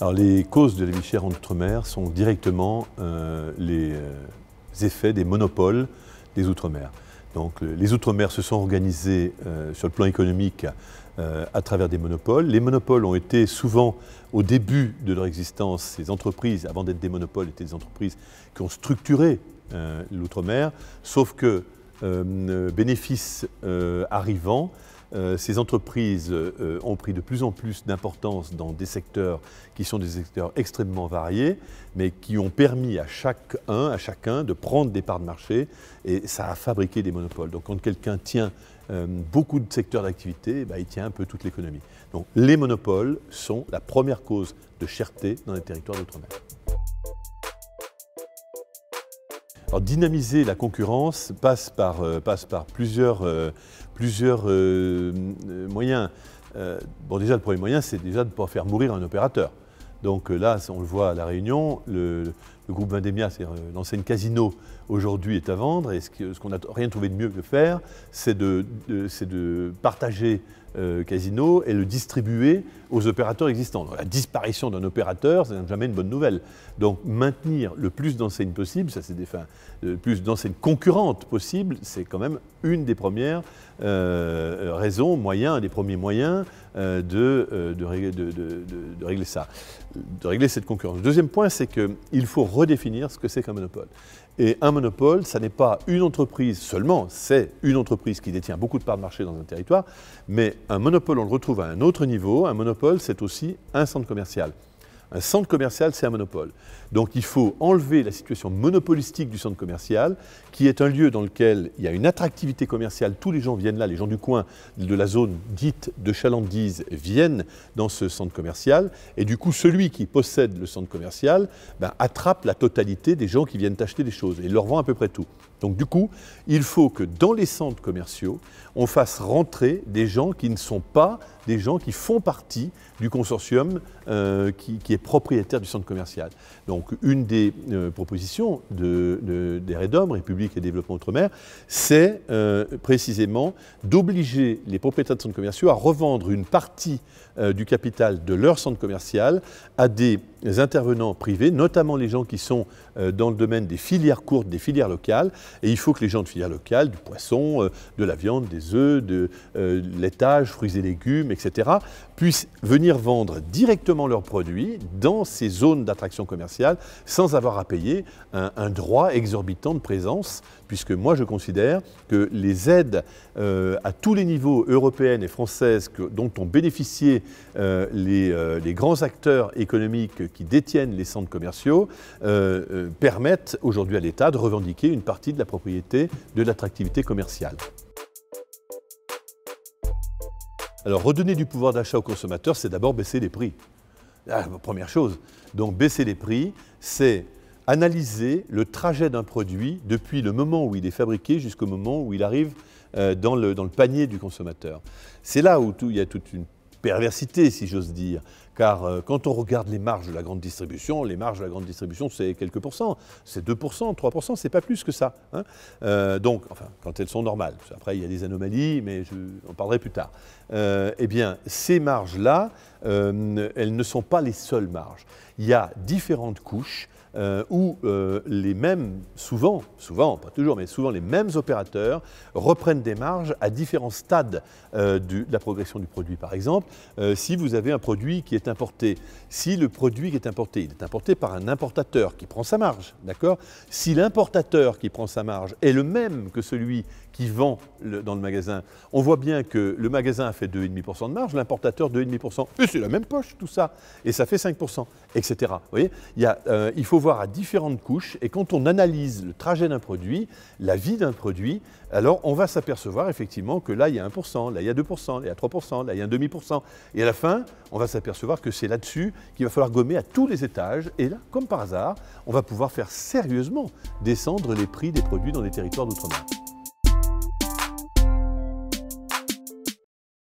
Alors, les causes de la vie chère en Outre-mer sont directement euh, les euh, effets des monopoles des Outre-mer. Donc euh, les Outre-mer se sont organisés sur le plan économique à travers des monopoles. Les monopoles ont été souvent, au début de leur existence, ces entreprises, avant d'être des monopoles, étaient des entreprises qui ont structuré l'outre-mer, sauf que euh, euh, bénéfices euh, arrivants. ces entreprises ont pris de plus en plus d'importance dans des secteurs qui sont des secteurs extrêmement variés, mais qui ont permis à chacun, à chacun de prendre des parts de marché et ça a fabriqué des monopoles. Donc quand quelqu'un tient beaucoup de secteurs d'activité, eh ben, il tient un peu toute l'économie. Donc les monopoles sont la première cause de cherté dans les territoires d'outre-mer. dynamiser la concurrence passe par, euh, passe par plusieurs, euh, plusieurs euh, moyens. bon, déjà, le premier moyen, c'est déjà de ne pas faire mourir un opérateur. Donc là, on le voit à La Réunion, le groupe Vendemia, c'est euh, l'enseigne Casino, aujourd'hui est à vendre. Et ce qu'on n'a rien trouvé de mieux que faire, c'est de, de, partager euh, Casino et le distribuer aux opérateurs existants. la disparition d'un opérateur, ce n'est jamais une bonne nouvelle. Donc maintenir le plus d'enseignes possible, ça c'est des fins, le euh, plus d'enseignes concurrentes possible, c'est quand même une des premières raisons, moyens, des premiers moyens de, de, régler ça, de régler cette concurrence. Deuxième point, c'est qu'il faut redéfinir ce que c'est qu'un monopole. Et un monopole, ça n'est pas une entreprise seulement, c'est une entreprise qui détient beaucoup de parts de marché dans un territoire, mais un monopole, on le retrouve à un autre niveau. Un monopole, c'est aussi un centre commercial. Un centre commercial, c'est un monopole. Donc il faut enlever la situation monopolistique du centre commercial, qui est un lieu dans lequel il y a une attractivité commerciale. Tous les gens viennent là, les gens du coin, de la zone dite de chalandise, viennent dans ce centre commercial. Et du coup, celui qui possède le centre commercial ben, attrape la totalité des gens qui viennent acheter des choses et leur vend à peu près tout. Donc du coup, il faut que dans les centres commerciaux, on fasse rentrer des gens qui ne sont pas des gens qui font partie du consortium euh, qui, est propriétaire du centre commercial. Donc une des euh, propositions de, des REDOM, République et Développement Outre-mer, c'est euh, précisément d'obliger les propriétaires de centres commerciaux à revendre une partie du capital de leur centre commercial à des les intervenants privés, notamment les gens qui sont euh, dans le domaine des filières courtes, des filières locales. Et il faut que les gens de filières locales, du poisson, euh, de la viande, des œufs, de euh, l'étage, fruits et légumes, etc., puissent venir vendre directement leurs produits dans ces zones d'attraction commerciale sans avoir à payer un, droit exorbitant de présence, puisque moi je considère que les aides à tous les niveaux européennes et françaises dont ont bénéficié les, les grands acteurs économiques qui détiennent les centres commerciaux euh, euh, permettent aujourd'hui à l'État de revendiquer une partie de la propriété de l'attractivité commerciale. Alors redonner du pouvoir d'achat aux consommateurs, c'est d'abord baisser les prix. Ah, première chose. Donc baisser les prix, c'est analyser le trajet d'un produit depuis le moment où il est fabriqué jusqu'au moment où il arrive euh, dans le, panier du consommateur. C'est là où il y a toute une perversité, si j'ose dire. Car euh, quand on regarde les marges de la grande distribution, les marges de la grande distribution, c'est quelques pourcents, c'est 2%, 3%, c'est pas plus que ça. Hein. Euh, donc, quand elles sont normales. Après, il y a des anomalies, mais je, en parlerai plus tard. Euh, eh bien, ces marges-là, elles ne sont pas les seules marges. Il y a différentes couches euh, où euh, les mêmes, souvent, souvent, pas toujours, mais souvent les mêmes opérateurs reprennent des marges à différents stades euh, du, de la progression du produit. Par exemple, si vous avez un produit qui est importé, si le produit qui est importé, il est importé par un importateur qui prend sa marge, d'accord Si l'importateur qui prend sa marge est le même que celui qui vend dans le magasin, on voit bien que le magasin a fait 2,5% de marge, l'importateur 2,5%. Et c'est la même poche, tout ça. Et ça fait 5%, etc. Vous voyez, il, y il faut à différentes couches. Et quand on analyse le trajet d'un produit, la vie d'un produit, alors on va s'apercevoir effectivement que là, il y a 1%, là, il y a 2%, là, il y a 3%, là, il y a demi Et à la fin, on va s'apercevoir que c'est là-dessus qu'il va falloir gommer à tous les étages. Et là, comme par hasard, on va pouvoir faire sérieusement descendre les prix des produits dans les territoires d'outre-mer.